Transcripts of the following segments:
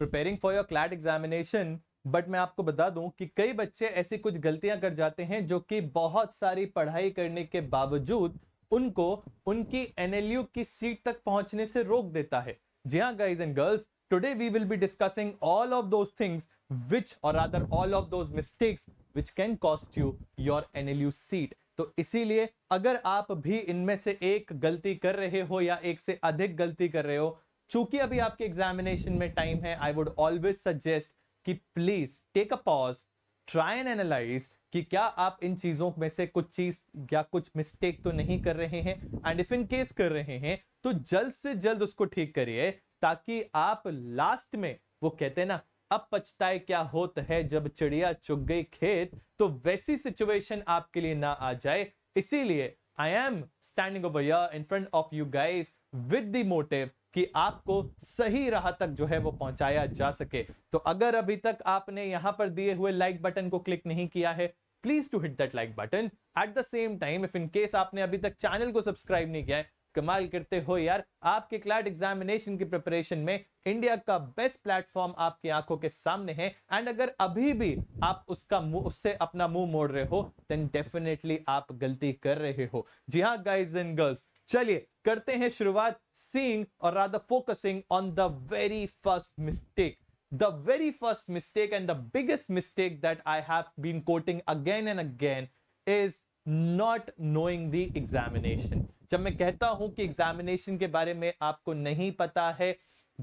Preparing for your CLAT examination but मैं आपको बता दूं कि कई बच्चे ऐसी कुछ गलतियां कर जाते हैं जो कि बहुत सारी पढ़ाई करने के बावजूद उनको उनकी एनएलयू की सीट तक पहुंचने से रोक देता है जी हाँ guys and girls today we will be discussing all of those things which और other all of those mistakes which can cost you your NLU seat तो इसीलिए अगर आप भी इनमें से एक गलती कर रहे हो या एक से अधिक गलती कर रहे हो चूंकि अभी आपके एग्जामिनेशन में टाइम है आई वुड ऑलवेज सजेस्ट कि please take a pause try and analyse कि क्या आप इन चीज़ों में से कुछ चीज़ या कुछ मिस्टेक तो नहीं कर रहे हैं एंड इफ इन केस कर रहे हैं तो जल्द से जल्द उसको ठीक करिए ताकि आप लास्ट में वो कहते हैं ना अब पछताए क्या होता है जब चिड़िया चुग गई खेत तो वैसी सिचुएशन आपके लिए ना आ जाए इसीलिए I am standing over in front of you guys with the motive कि आपको सही राह तक जो है वो पहुंचाया जा सके तो अगर अभी तक आपने यहां पर दिए हुए लाइक बटन को क्लिक नहीं किया है please to hit that like button at the same time if in case आपने अभी तक चैनल को सब्सक्राइब नहीं किया है कमाल करते हो यार आपके क्लैट एग्जामिनेशन की प्रिपरेशन में इंडिया का बेस्ट प्लेटफॉर्म आपकी आंखों के सामने है एंड अगर अभी भी आप उसका मुंह उससे अपना मुंह मोड़ रहे हो देन डेफिनेटली आप गलती कर रहे हो जी हाँ गाइज एंड गर्ल्स चलिए करते हैं शुरुआत सींग और राधा focusing on the very first mistake the very first mistake and the biggest mistake that I have been quoting again and again is not knowing the examination जब मैं कहता हूं कि एग्जामिनेशन के बारे में आपको नहीं पता है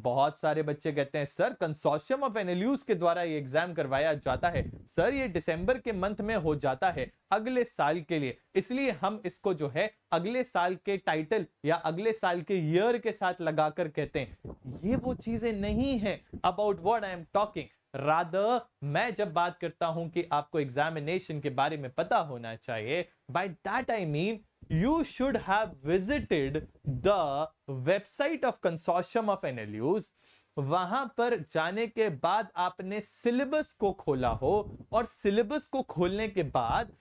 बहुत सारे बच्चे कहते हैं सर कंसोर्शियम ऑफ एनल्यूज के द्वारा ये एग्जाम करवाया जाता है सर ये दिसंबर के मंथ में हो जाता है अगले साल के लिए इसलिए हम इसको जो है अगले साल के टाइटल या अगले साल के ईयर के साथ लगाकर कहते हैं ये वो चीजें नहीं है about word I am talking rather मैं जब बात करता हूं कि आपको एग्जामिनेशन के बारे में पता होना चाहिए by that I mean you should है वेबसाइट ऑफ website ऑफ एन of NLUs वहां पर जाने के बाद आपने सिलेबस को खोला हो और सिलेबस को खोलने के बाद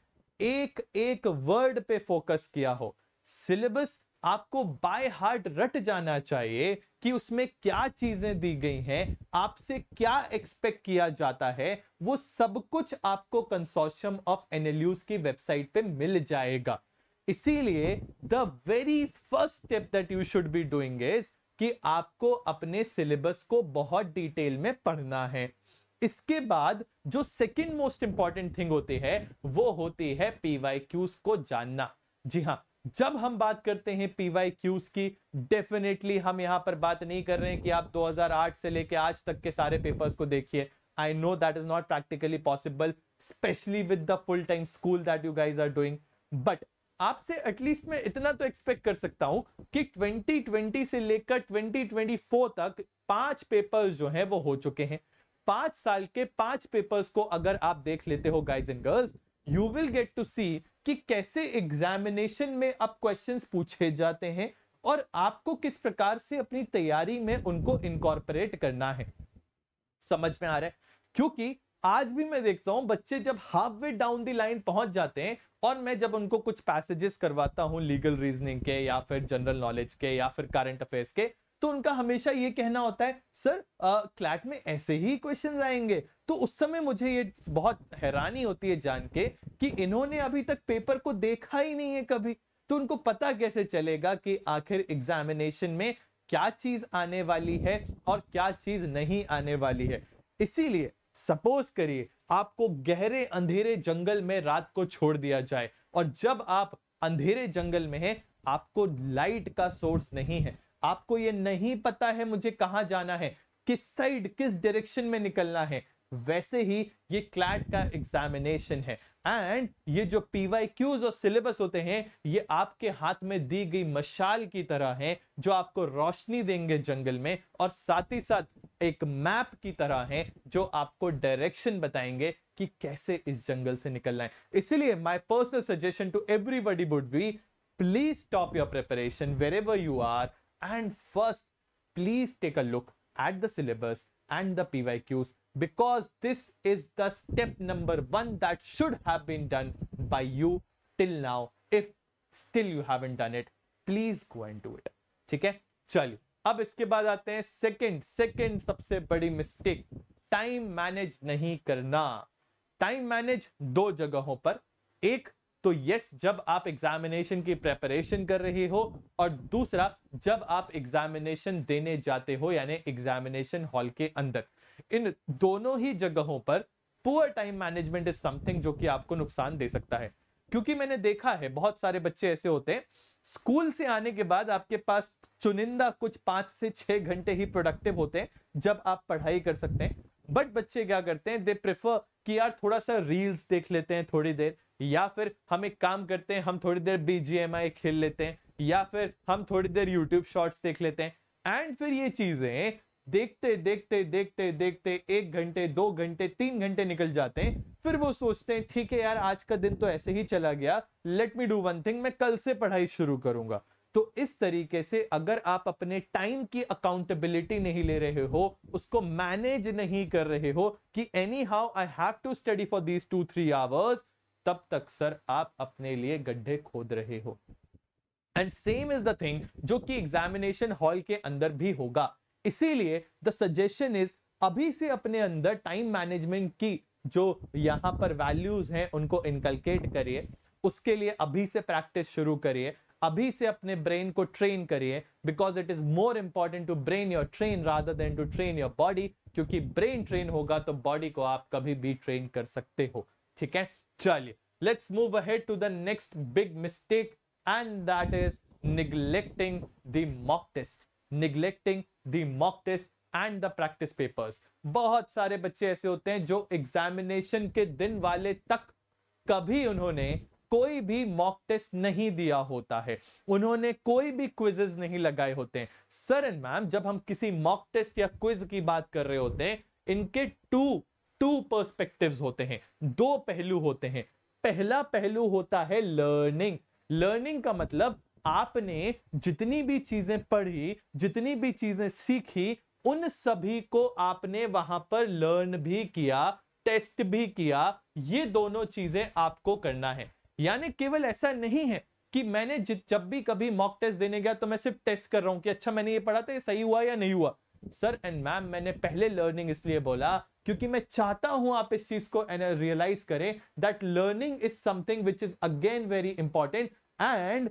एक एक वर्ड पे फोकस किया हो सिलेबस आपको बाय हार्ट रट जाना चाहिए कि उसमें क्या चीजें दी गई हैं आपसे क्या एक्सपेक्ट किया जाता है वो सब कुछ आपको कंसोर्शियम ऑफ एनएलयूज की वेबसाइट पे मिल जाएगा इसीलिए the very first step that you should be doing is कि आपको अपने सिलेबस को बहुत डिटेल में पढ़ना है इसके बाद जो सेकेंड मोस्ट इंपॉर्टेंट थिंग होती है वो होती है पीवाई को जानना जी हाँ जब हम बात करते हैं पीवाई क्यूज की डेफिनेटली हम यहां पर बात नहीं कर रहे हैं कि आप 2008 से लेकर आज तक के सारे पेपर्स को देखिए I know that is not practically possible specially with the full time school that you guys are doing but आपसे एटलीस्ट मैं इतना तो एक्सपेक्ट कर सकता हूं कि 2020 से लेकर 2024 तक पांच पेपर्स जो हैं वो हो चुके हैं पांच साल के पांच पेपर्स को अगर आप देख लेते हो guys and girls you will get to see कि कैसे एग्जामिनेशन में अब क्वेश्चंस पूछे जाते हैं और आपको किस प्रकार से अपनी तैयारी में उनको इनकॉर्पोरेट करना है समझ में आ रहा है क्योंकि आज भी मैं देखता हूं बच्चे जब half way down the line पहुंच जाते हैं और मैं जब उनको कुछ पैसेजेस करवाता हूं लीगल रीजनिंग के या फिर जनरल नॉलेज के या फिर करंट अफेयर्स के तो उनका हमेशा ये कहना होता है सर क्लैट में ऐसे ही क्वेश्चन आएंगे तो उस समय मुझे ये बहुत हैरानी होती है जान के कि इन्होंने अभी तक पेपर को देखा ही नहीं है कभी तो उनको पता कैसे चलेगा कि आखिर एग्जामिनेशन में क्या चीज आने वाली है और क्या चीज नहीं आने वाली है इसीलिए सपोज करिए आपको गहरे अंधेरे जंगल में रात को छोड़ दिया जाए और जब आप अंधेरे जंगल में हैं आपको लाइट का सोर्स नहीं है आपको ये नहीं पता है मुझे कहां जाना है किस साइड किस डायरेक्शन में निकलना है वैसे ही ये क्लैट का एग्जामिनेशन है एंड ये जो पीवाई क्यूज और सिलेबस होते हैं ये आपके हाथ में दी गई मशाल की तरह हैं जो आपको रोशनी देंगे जंगल में और साथ ही साथ एक मैप की तरह हैं जो आपको डायरेक्शन बताएंगे कि कैसे इस जंगल से निकलना है इसीलिए my personal suggestion to everybody would be please stop your preparation wherever you are And first, please take a look at the syllabus and the PYQs because this is the step number 1 that should have been done by you till now. If still you haven't done it, please go and do it. theek hai चलिए ab iske baad aate hain second second sabse badi mistake time manage nahi karna time manage do jagahon par ek तो yes जब आप examination की preparation कर रहे हो और दूसरा जब आप एग्जामिनेशन देने जाते हो यानी एग्जामिनेशन हॉल के अंदर इन दोनों ही जगहों पर poor time management is something जो कि आपको नुकसान दे सकता है क्योंकि मैंने देखा है बहुत सारे बच्चे ऐसे होते हैं स्कूल से आने के बाद आपके पास चुनिंदा कुछ पांच से छह घंटे ही प्रोडक्टिव होते हैं जब आप पढ़ाई कर सकते हैं बट बच्चे क्या करते हैं दे प्रेफर कि यार थोड़ा सा रील्स देख लेते हैं थोड़ी देर या फिर हम एक काम करते हैं हम थोड़ी देर बीजीएमआई खेल लेते हैं या फिर हम थोड़ी देर यूट्यूब शॉर्ट्स देख लेते हैं एंड फिर ये चीजें देखते देखते देखते देखते एक घंटे दो घंटे तीन घंटे निकल जाते हैं फिर वो सोचते हैं ठीक है यार आज का दिन तो ऐसे ही चला गया let me do one thing मैं कल से पढ़ाई शुरू करूंगा तो इस तरीके से अगर आप अपने टाइम की अकाउंटेबिलिटी नहीं ले रहे हो उसको मैनेज नहीं कर रहे हो कि anyhow I have to study for these two three hours तब तक सर आप अपने लिए गड्ढे खोद रहे हो and same is the thing जो कि एग्जामिनेशन हॉल के अंदर भी होगा इसीलिए द सजेशन इज अभी से अपने अंदर टाइम मैनेजमेंट की जो यहाँ पर वैल्यूज हैं उनको इनकलकेट करिए उसके लिए अभी से प्रैक्टिस शुरू करिए अभी से अपने ब्रेन को ट्रेन करिए because it is more important to brain your train rather than to train your body क्योंकि ब्रेन ट्रेन होगा तो बॉडी को आप कभी भी ट्रेन कर सकते हो ठीक है चलिए let's move ahead to the next big mistake and that is neglecting the mock test neglecting the mock test and the practice papers बहुत सारे बच्चे ऐसे होते हैं जो एग्जामिनेशन के दिन वाले तक कभी उन्होंने कोई भी मॉक टेस्ट नहीं दिया होता है उन्होंने कोई भी क्विजेस नहीं लगाए होते हैं सर एंड मैम जब हम किसी मॉक टेस्ट या क्विज की बात कर रहे होते हैं इनके टू टू पर्सपेक्टिव्स होते हैं दो पहलू होते हैं पहला पहलू होता है लर्निंग लर्निंग का मतलब आपने जितनी भी चीजें पढ़ी जितनी भी चीजें सीखी उन सभी को आपने वहां पर लर्न भी किया टेस्ट भी किया ये दोनों चीजें आपको करना है यानी केवल ऐसा नहीं है कि मैंने जब भी कभी मॉक टेस्ट देने गया तो मैं सिर्फ टेस्ट कर रहा हूं कि अच्छा मैंने ये पढ़ा था ये सही हुआ या नहीं हुआ सर एंड मैम मैंने पहले लर्निंग इसलिए बोला क्योंकि मैं चाहता हूं आप इस चीज को रियलाइज करें that learning is something which is again very important and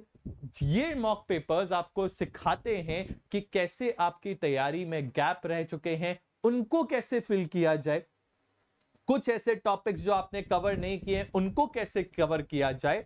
ये मॉक पेपर्स आपको सिखाते हैं कि कैसे आपकी तैयारी में गैप रह चुके हैं उनको कैसे फिल किया जाए कुछ ऐसे टॉपिक्स जो आपने कवर नहीं किए उनको कैसे कवर किया जाए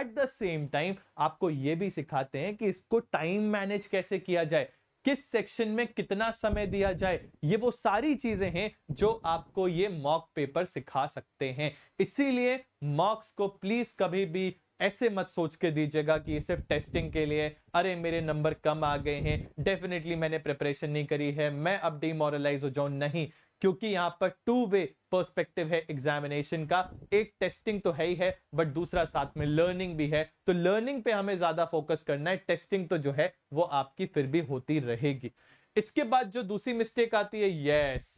एट द सेम टाइम आपको ये भी सिखाते हैं कि इसको टाइम मैनेज कैसे किया जाए किस सेक्शन में कितना समय दिया जाए ये वो सारी चीजें हैं जो आपको ये मॉक पेपर सिखा सकते हैं इसीलिए मॉक्स को प्लीज कभी भी ऐसे मत सोच के दीजिएगा कि ये सिर्फ टेस्टिंग के लिए अरे मेरे नंबर कम आ गए हैं डेफिनेटली मैंने प्रिपरेशन नहीं करी है मैं अब डिमोरलाइज हो जाऊं नहीं क्योंकि यहां पर टू वे पर्सपेक्टिव है एग्जामिनेशन का एक टेस्टिंग तो है ही है बट दूसरा साथ में लर्निंग भी है तो लर्निंग पे हमें ज्यादा फोकस करना है टेस्टिंग तो जो है वो आपकी फिर भी होती रहेगी इसके बाद जो दूसरी मिस्टेक आती है यस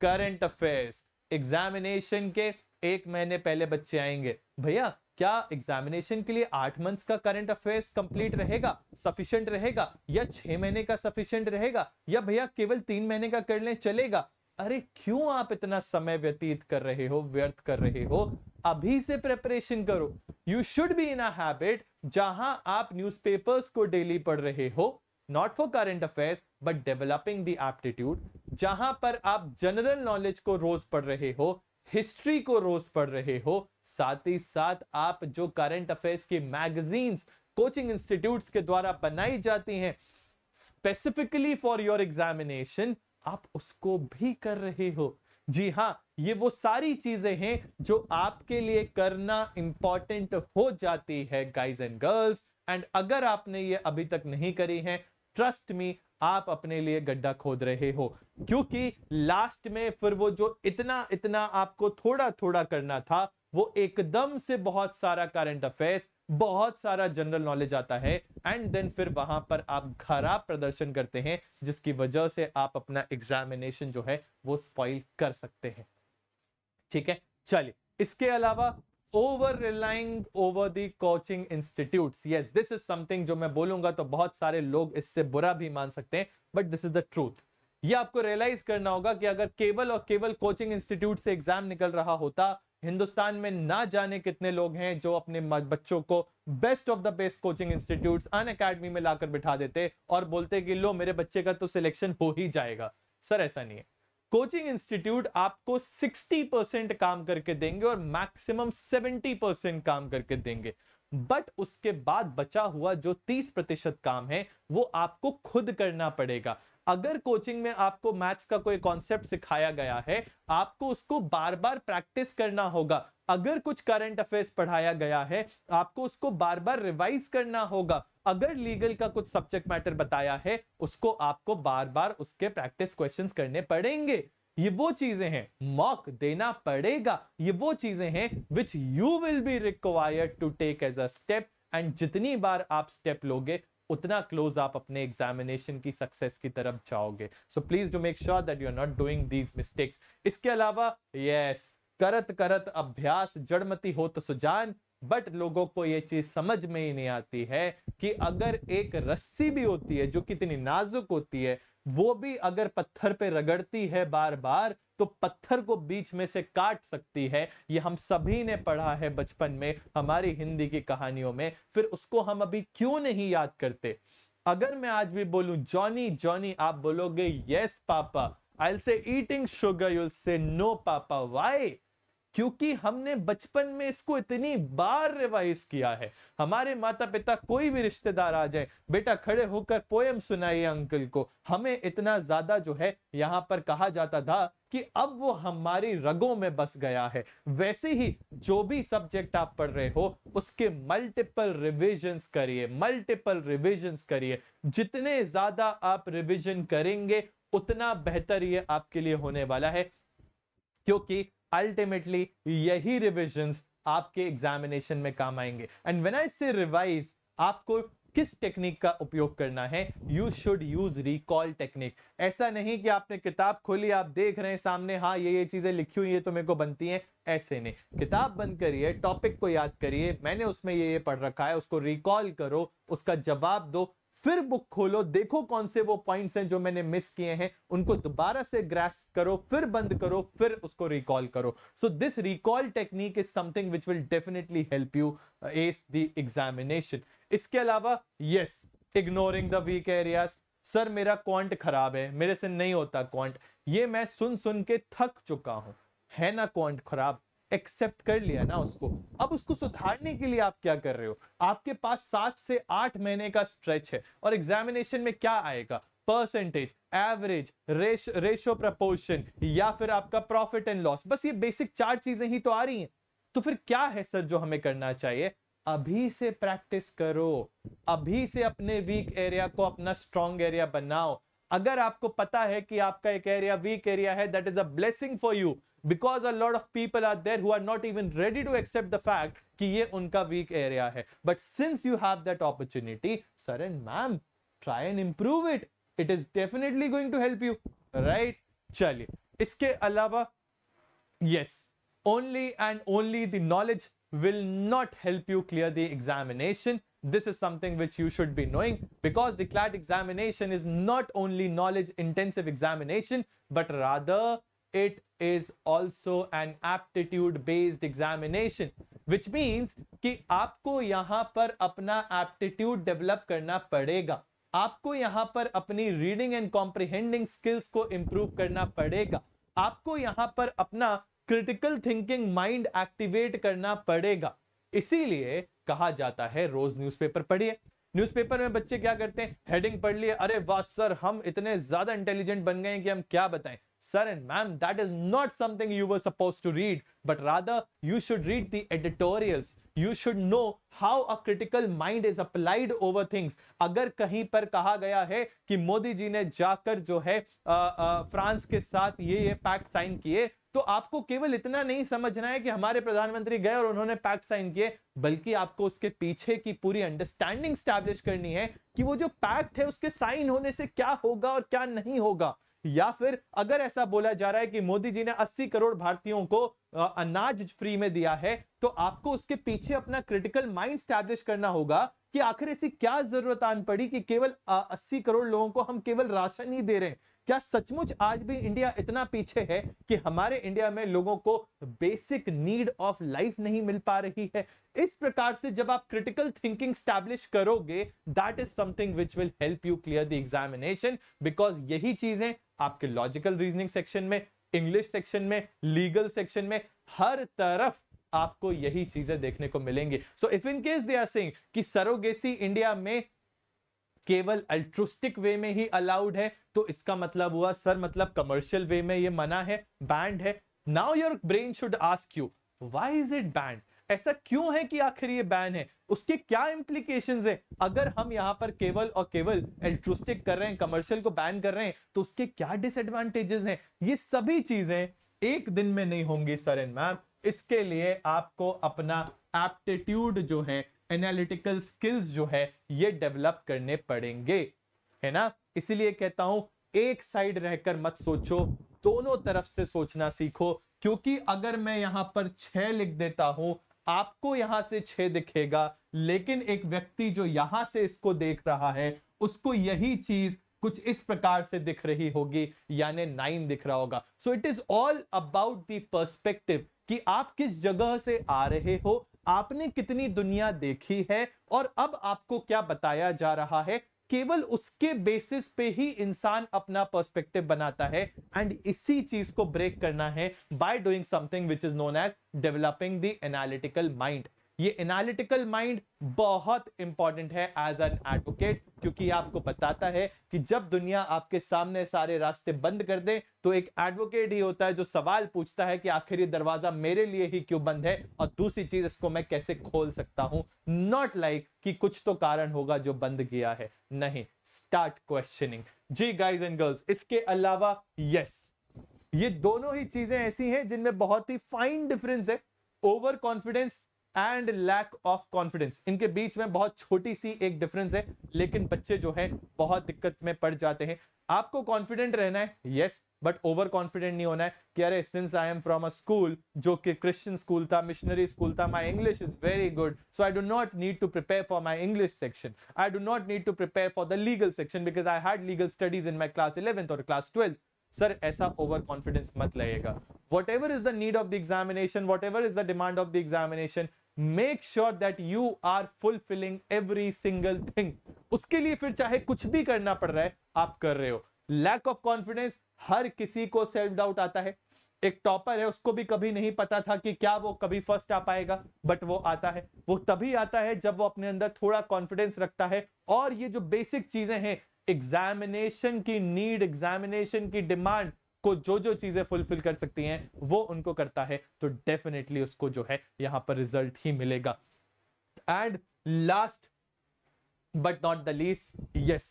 करंट अफेयर्स एग्जामिनेशन के एक महीने पहले बच्चे आएंगे भैया क्या एग्जामिनेशन के लिए आठ मंथ्स का करंट अफेयर्स कंप्लीट रहेगा सफिशिएंट रहेगा या छह महीने का सफिशिएंट रहेगा या भैया केवल तीन महीने का कर लें चलेगा अरे क्यों आप इतना समय व्यतीत कर रहे हो व्यर्थ कर रहे हो अभी से प्रेपरेशन करो you should be in a habit जहां आप न्यूज़पेपर्स को डेली पढ़ रहे हो not for current affairs but developing the aptitude जहां पर आप जनरल नॉलेज को रोज पढ़ रहे हो हिस्ट्री को रोज पढ़ रहे हो साथ ही साथ आप जो करंट अफेयर्स की मैगजीन्स कोचिंग इंस्टीट्यूट्स के द्वारा बनाई जाती हैं स्पेसिफिकली फॉर योर एग्जामिनेशन आप उसको भी कर रहे हो जी हाँ ये वो सारी चीजें हैं जो आपके लिए करना इंपॉर्टेंट हो जाती है गाइज एंड गर्ल्स एंड अगर आपने ये अभी तक नहीं करी है ट्रस्ट मी आप अपने लिए गड्ढा खोद रहे हो क्योंकि लास्ट में फिर वो जो इतना इतना आपको थोड़ा थोड़ा करना था वो एकदम से बहुत सारा करंट अफेयर्स बहुत सारा जनरल नॉलेज आता है एंड देन फिर वहां पर आप खराब प्रदर्शन करते हैं जिसकी वजह से आप अपना एग्जामिनेशन जो है वो स्पॉइल कर सकते हैं ठीक है चलिए इसके अलावा over relying over the coaching institute yes this is something जो मैं बोलूंगा तो बहुत सारे लोग इससे बुरा भी मान सकते हैं but this is the truth ये आपको रियलाइज करना होगा कि अगर केवल और केवल कोचिंग इंस्टीट्यूट से एग्जाम निकल रहा होता हिंदुस्तान में ना जाने कितने लोग हैं जो अपने बच्चों को best of the best coaching institute and academy में लाकर बिठा देते और बोलते कि लो मेरे बच्चे का तो सिलेक्शन हो ही जाएगा सर ऐसा नहीं है कोचिंग इंस्टीट्यूट आपको 60 परसेंट काम करके देंगे और मैक्सिमम 70 परसेंट काम करके देंगे बट उसके बाद बचा हुआ जो 30 प्रतिशत काम है वो आपको खुद करना पड़ेगा अगर कोचिंग में आपको मैथ्स का कोई कॉन्सेप्ट सिखाया गया है आपको उसको बार बार प्रैक्टिस करना होगा अगर कुछ करंट अफेयर्स पढ़ाया गया है आपको उसको बार बार रिवाइज करना होगा अगर लीगल का कुछ सब्जेक्ट मैटर बताया है उसको आपको बार बार उसके प्रैक्टिस क्वेश्चंस करने पड़ेंगे ये वो चीजें हैं मॉक देना पड़ेगा ये वो चीजें हैं which you will be required to take as a step and जितनी बार आप स्टेप लोगे उतना क्लोज आप अपने एग्जामिनेशन की सक्सेस की तरफ जाओगे so please do make sure that you are not doing these mistakes इसके अलावा यस yes, करत करत अभ्यास जड़मती हो तो सुजान बट लोगों को ये चीज समझ में ही नहीं आती है कि अगर एक रस्सी भी होती है जो कितनी नाजुक होती है वो भी अगर पत्थर पे रगड़ती है बार बार तो पत्थर को बीच में से काट सकती है ये हम सभी ने पढ़ा है बचपन में हमारी हिंदी की कहानियों में फिर उसको हम अभी क्यों नहीं याद करते अगर मैं आज भी बोलूं जॉनी जॉनी आप बोलोगे yes papa I say eating sugar you'll say no papa why क्योंकि हमने बचपन में इसको इतनी बार रिवाइज किया है हमारे माता पिता कोई भी रिश्तेदार आ जाए बेटा खड़े होकर पोएम सुनाइए अंकल को हमें इतना ज्यादा जो है यहाँ पर कहा जाता था कि अब वो हमारी रगों में बस गया है वैसे ही जो भी सब्जेक्ट आप पढ़ रहे हो उसके मल्टीपल रिविजन्स करिए मल्टीपल रिविजन्स करिए जितने ज्यादा आप रिविजन करेंगे उतना बेहतर ये आपके लिए होने वाला है क्योंकि अल्टीमेटली यही रिविजन आपके एग्जामिनेशन में काम आएंगे एंड वेन आई से रिवाइज आपको किस टेक्निक का उपयोग करना है you should use recall technique ऐसा नहीं कि आपने किताब खोली आप देख रहे हैं सामने हाँ ये ये चीजें लिखी हुई है तो मेरे को बनती हैं ऐसे नहीं किताब बंद करिए टॉपिक को याद करिए मैंने उसमें ये ये पढ़ रखा है उसको रिकॉल करो उसका जवाब दो फिर बुक खोलो देखो कौन से वो पॉइंट्स हैं जो मैंने मिस किए हैं उनको दोबारा से ग्रेस करो फिर बंद करो फिर उसको रिकॉल करो so this recall technique is something which will definitely help you ace the examination इसके अलावा yes ignoring the weak areas sir मेरा क्वांट खराब है मेरे से नहीं होता क्वांट ये मैं सुन सुन के थक चुका हूं है ना क्वांट खराब एक्सेप्ट कर लिया ना उसको अब उसको सुधारने के लिए आप क्या कर रहे हो आपके पास सात से आठ महीने का स्ट्रेच है और एग्जामिनेशन में क्या आएगा परसेंटेज एवरेज रेशो प्रपोर्शन या फिर आपका प्रॉफिट एंड लॉस बस ये बेसिक चार चीजें ही तो आ रही हैं तो फिर क्या है सर जो हमें करना चाहिए अभी से प्रैक्टिस करो अभी से अपने वीक एरिया को अपना स्ट्रॉन्ग एरिया बनाओ अगर आपको पता है कि आपका एक एरिया वीक एरिया है that is a blessing for you because a lot of people are there who are not even ready to accept the fact कि ये उनका वीक एरिया है but since you have that opportunity sir and ma'am try and improve it it is definitely going to help you right चलिए इसके अलावा yes only and only the knowledge will not help you clear the examination. This is something which you should be knowing because the CLAT examination is not only knowledge intensive examination, but rather it is also an aptitude based examination which means ki aapko yahan par apna aptitude develop karna padega aapko yahan par apni reading and comprehending skills ko improve karna padega aapko yahan par apna critical thinking mind activate करना पड़ेगा इसीलिए कहा जाता है रोज newspaper पढ़िए newspaper में बच्चे क्या करते हैं हेडिंग पढ़ लिए अरे वाह सर हम इतने ज्यादा इंटेलिजेंट बन गए हैं कि हम क्या बताएं Sir and ma'am, that is not something you were supposed to read, but rather you should read the editorials. You should know how a critical mind is applied over things. agar कहीं par kaha gaya hai ki modi ji ne जाकर जो है आ, आ, France के ye ये ये pact sign तो आपको केवल इतना नहीं समझना है कि हमारे प्रधानमंत्री गए और उन्होंने पैक्ट साइन किए बल्कि आपको उसके पीछे की पूरी अंडरस्टैंडिंग स्टैब्लिश करनी है कि वो जो पैक्ट है उसके साइन होने से क्या होगा और क्या नहीं होगा या फिर अगर ऐसा बोला जा रहा है कि मोदी जी ने 80 करोड़ भारतीयों को अनाज फ्री में दिया है तो आपको उसके पीछे अपना क्रिटिकल माइंड स्टैब्लिश करना होगा कि आखिर ऐसी क्या जरूरत आन पड़ी कि केवल अस्सी करोड़ लोगों को हम केवल राशन ही दे रहे हैं क्या सचमुच आज भी इंडिया इतना पीछे है कि हमारे इंडिया में लोगों को बेसिक नीड ऑफ लाइफ नहीं मिल पा रही है इस प्रकार से जब आप क्रिटिकल थिंकिंग स्टैब्लिश करोगे that is something which will help you clear the examination because यही चीजें आपके लॉजिकल रीजनिंग सेक्शन में इंग्लिश सेक्शन में लीगल सेक्शन में हर तरफ आपको यही चीजें देखने को मिलेंगी so if in case they are saying कि सरोगेसी इंडिया में केवल अल्ट्रोस्टिक वे में ही अलाउड है तो इसका मतलब हुआ सर मतलब कमर्शियल वे में ये मना है बैंड है now your brain should ask you why is it banned ऐसा क्यों है कि आखिर ये बैन है उसके क्या इंप्लीकेशन है अगर हम यहां पर केवल और केवल एल्ट्रोस्टिक कर रहे हैं कमर्शियल को बैन कर रहे हैं तो उसके क्या डिसएडवांटेजेस हैं ये सभी चीजें एक दिन में नहीं होंगी सर एंड मैम इसके लिए आपको अपना एप्टीट्यूड जो है एनालिटिकल स्किल्स जो है ये डेवलप करने पड़ेंगे है ना इसलिए कहता हूं एक साइड रहकर मत सोचो दोनों तरफ से सोचना सीखो क्योंकि अगर मैं यहां पर छह लिख देता हूं आपको यहां से छह दिखेगा लेकिन एक व्यक्ति जो यहां से इसको देख रहा है उसको यही चीज कुछ इस प्रकार से दिख रही होगी यानी नाइन दिख रहा होगा so it is all about the perspective कि आप किस जगह से आ रहे हो आपने कितनी दुनिया देखी है और अब आपको क्या बताया जा रहा है केवल उसके बेसिस पे ही इंसान अपना पर्सपेक्टिव बनाता है एंड इसी चीज को ब्रेक करना है by doing something which is known as developing the analytical mind ये एनालिटिकल माइंड बहुत इंपॉर्टेंट है एज एन एडवोकेट क्योंकि आपको बताता है कि जब दुनिया आपके सामने सारे रास्ते बंद कर दे तो एक एडवोकेट ही होता है जो सवाल पूछता है कि आखिर ये दरवाजा मेरे लिए ही क्यों बंद है और दूसरी चीज इसको मैं कैसे खोल सकता हूं नॉट लाइक like कि कुछ तो कारण होगा जो बंद किया है नहीं स्टार्ट क्वेश्चनिंग जी गाइज एंड गर्ल्स इसके अलावा यस ये दोनों ही चीजें ऐसी हैं जिनमें बहुत ही फाइन डिफरेंस है over confidence and lack of confidence इनके बीच में बहुत छोटी सी एक डिफरेंस है लेकिन बच्चे जो है बहुत दिक्कत में पड़ जाते हैं आपको कॉन्फिडेंट रहना है यस बट ओवर कॉन्फिडेंट नहीं होना है कि अरे since I am from a school जो कि क्रिश्चियन स्कूल था मिशनरी स्कूल था my English is very good so I do not need to prepare for my English section I do not need to prepare for the legal section because I had legal studies in my class eleventh और class twelfth sir ऐसा over confidence मत लगेगा whatever is the need of the examination what whatever is the demand of the examination make sure that you are fulfilling every single thing उसके लिए फिर चाहे कुछ भी करना पड़ रहा है आप कर रहे हो लैक ऑफ कॉन्फिडेंस हर किसी को सेल्फ डाउट आता है एक टॉपर है उसको भी कभी नहीं पता था कि क्या वो कभी फर्स्ट आ पाएगा बट वो आता है वो तभी आता है जब वो अपने अंदर थोड़ा कॉन्फिडेंस रखता है और ये जो बेसिक चीजें हैं एग्जामिनेशन की नीड एग्जामिनेशन की डिमांड को जो जो चीजें फुलफिल कर सकती हैं वो उनको करता है तो डेफिनेटली उसको जो है यहां पर रिजल्ट ही मिलेगा and last but not the least yes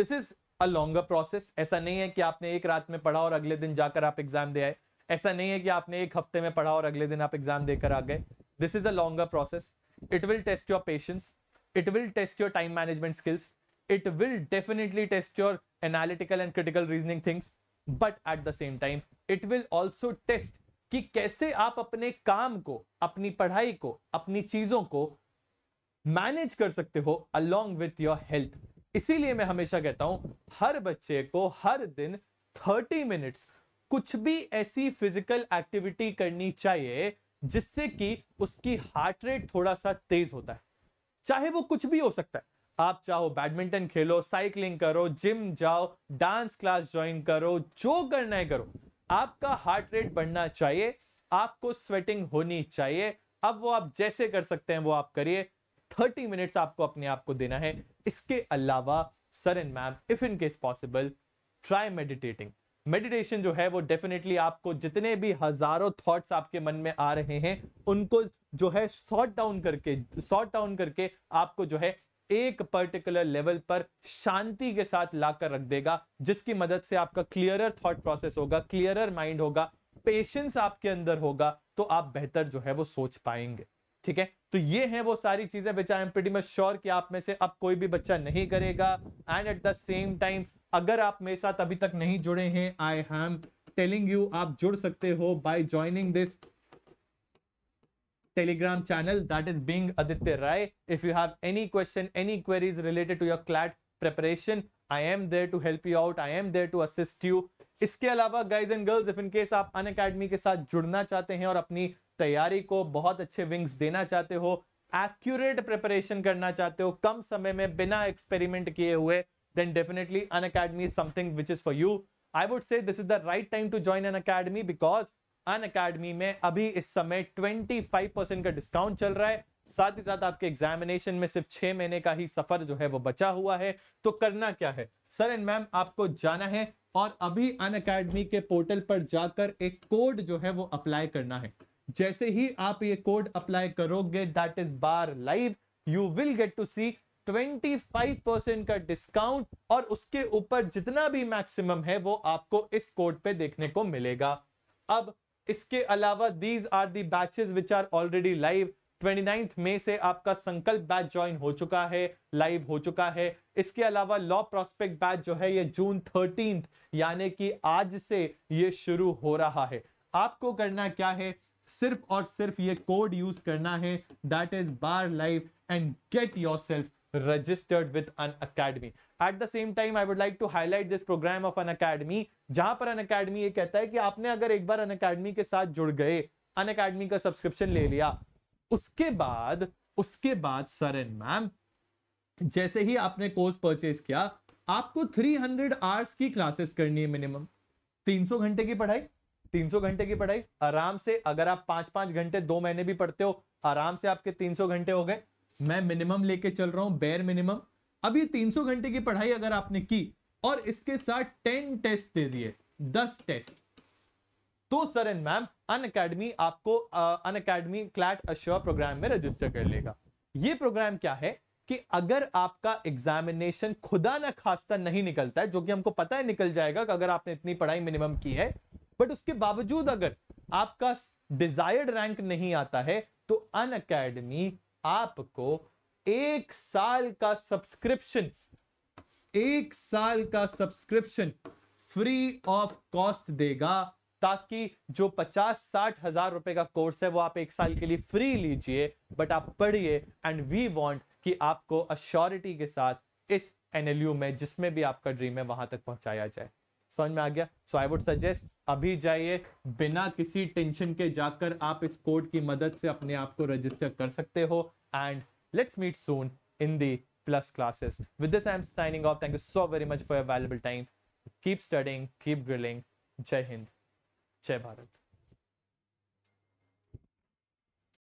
this is a longer process ऐसा नहीं है कि आपने एक रात में पढ़ा और अगले दिन जाकर आप एग्जाम दे आए ऐसा नहीं है कि आपने एक हफ्ते में पढ़ा और अगले दिन आप एग्जाम देकर आ गए this is a longer process it will test your patience it will test your time management skills it will definitely test your analytical and critical reasoning things but at the same time it will also test कि कैसे आप अपने काम को अपनी पढ़ाई को अपनी चीजों को मैनेज कर सकते हो अलोंग विथ योर हेल्थ इसीलिए मैं हमेशा कहता हूं हर बच्चे को हर दिन थर्टी मिनट्स कुछ भी ऐसी फिजिकल एक्टिविटी करनी चाहिए जिससे कि उसकी हार्ट रेट थोड़ा सा तेज होता है चाहे वो कुछ भी हो सकता है आप चाहो बैडमिंटन खेलो साइकिलिंग करो जिम जाओ डांस क्लास ज्वाइन करो जो करना है करो आपका हार्ट रेट बढ़ना चाहिए आपको स्वेटिंग होनी चाहिए अब वो आप जैसे कर सकते हैं वो आप करिए 30 मिनट्स आपको अपने आप को देना है इसके अलावा sir and ma'am if in case possible try meditating meditation जो है वो डेफिनेटली आपको जितने भी हजारों थॉट्स आपके मन में आ रहे हैं उनको जो है शॉर्ट डाउन करके शॉर्ट डाउन करके आपको जो है एक पर्टिकुलर लेवल पर शांति के साथ लाकर रख देगा जिसकी मदद से आपका क्लियरर थॉट प्रोसेस होगा क्लियरर माइंड होगा पेशेंस आपके अंदर होगा तो आप बेहतर जो है वो सोच पाएंगे ठीक है तो ये है वो सारी चीजें which I am pretty much sure कि आप में से अब कोई भी बच्चा नहीं करेगा and at the same time अगर आप मेरे साथ अभी तक नहीं जुड़े हैं आई हैम टेलिंग यू आप जुड़ सकते हो by joining this telegram channel that is being Aditya Rai. If you have any question, any queries related to your CLAT preparation, I am there to help you out. I am there to assist you. इसके अलावा guys and girls if in case आप अन academy के साथ जुड़ना चाहते हैं और अपनी तैयारी को बहुत अच्छे विंग्स देना चाहते हो एक्यूरेट प्रिपरेशन करना चाहते हो कम समय में बिना एक्सपेरिमेंट किए हुए then definitely an academy is something which is for you i would say this is the right time to join an academy because on academy में अभी इस समय 25 परसेंट का डिस्काउंट चल रहा है साथ ही साथ आपके एग्जामिनेशन में सिर्फ छह महीने का ही सफर जो है वो बचा हुआ है तो करना क्या है सर एंड मैम आपको जाना है और अभी अन अकेडमी के पोर्टल पर जाकर एक कोड जो है वो अप्लाई करना है जैसे ही आप ये कोड अप्लाई करोगे that is bar live you will get to see 25% का डिस्काउंट और उसके ऊपर जितना भी मैक्सिमम है वो आपको इस कोड पे देखने को मिलेगा अब इसके अलावा these are the batches which are already live 29th मई से आपका संकल्प बैच ज्वाइन हो चुका है लाइव हो चुका है इसके अलावा लॉ प्रोस्पेक्ट बैच जो है ये जून थर्टीन यानी कि आज से ये शुरू हो रहा है आपको करना क्या है सिर्फ और सिर्फ ये कोड यूज करना है that is bar live and get yourself registered with an academy. At the same time, I would like to highlight this program of an academy, जहां पर an academy ये कहता है कि आपने अगर एक बार an academy के साथ जुड़ गए an academy का सब्सक्रिप्शन ले लिया उसके बाद उसके बाद सर एंड मैम जैसे ही आपने कोर्स परचेज किया आपको 300 आवर्स की क्लासेस करनी है मिनिमम 300 घंटे की पढ़ाई 300 घंटे की पढ़ाई आराम से अगर आप पांच पांच घंटे दो महीने भी पढ़ते हो आराम से आपके 300 घंटे हो गए मैं मिनिमम लेके चल रहा हूं बेर मिनिमम अब ये 300 घंटे की पढ़ाई अगर आपने की और इसके साथ 10 टेस्ट दे दिए 10 टेस्ट तो sir and ma'am Unacademy आपको Unacademy CLAT assure program में रजिस्टर कर लेगा ये प्रोग्राम क्या है कि अगर आपका एग्जामिनेशन खुदा ना खास्ता नहीं निकलता है जो कि हमको पता है निकल जाएगा कि अगर आपने इतनी पढ़ाई मिनिमम की है बट उसके बावजूद अगर आपका डिजायर्ड रैंक नहीं आता है तो अन अकेडमी आपको एक साल का सब्सक्रिप्शन एक साल का सब्सक्रिप्शन फ्री ऑफ कॉस्ट देगा ताकि जो पचास साठ हजार रुपए का कोर्स है वो आप एक साल के लिए फ्री लीजिए बट आप पढ़िए एंड वी वांट कि आपको अश्योरिटी के साथ इस एनएलयू में जिसमें भी आपका ड्रीम है वहां तक पहुंचाया जाए समझ में आ गया सो आई वुड सजेस्ट अभी जाइए बिना किसी टेंशन के जाकर आप इस कोड की मदद से अपने आप को रजिस्टर कर सकते हो and let's meet soon in the plus classes with this I am signing off thank you so very much for available time keep studying keep grilling जय हिंद जय भारत